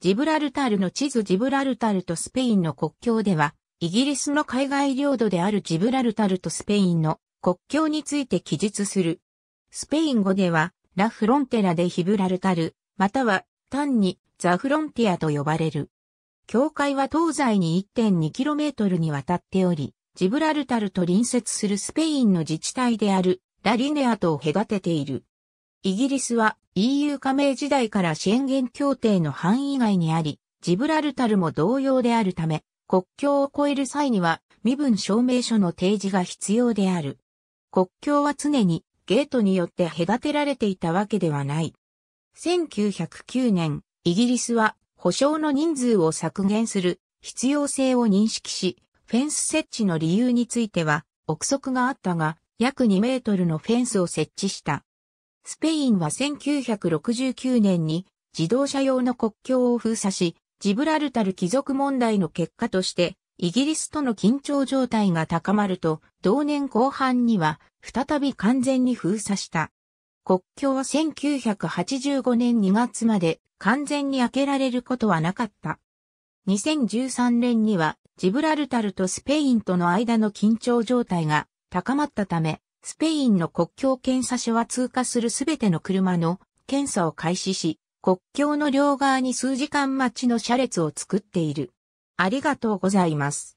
ジブラルタルの地図ジブラルタルとスペインの国境では、イギリスの海外領土であるジブラルタルとスペインの国境について記述する。スペイン語では、ラ・フロンテラでヒブラルタル、または単にザ・フロンティアと呼ばれる。境界は東西に 1.2km にわたっており、ジブラルタルと隣接するスペインの自治体であるラ・リネアとを隔てている。イギリスは EU 加盟時代からシェンゲン協定の範囲外にあり、ジブラルタルも同様であるため、国境を越える際には身分証明書の提示が必要である。国境は常にゲートによって隔てられていたわけではない。1909年、イギリスは保障の人数を削減する必要性を認識し、フェンス設置の理由については憶測があったが、約2メートルのフェンスを設置した。スペインは1969年に自動車用の国境を封鎖し、ジブラルタル貴族問題の結果として、イギリスとの緊張状態が高まると、同年後半には再び完全に封鎖した。国境は1985年2月まで完全に開けられることはなかった。2013年にはジブラルタルとスペインとの間の緊張状態が高まったため、スペインの国境検査所は通過するすべての車の検査を開始し、国境の両側に数時間待ちの車列を作っている。ありがとうございます。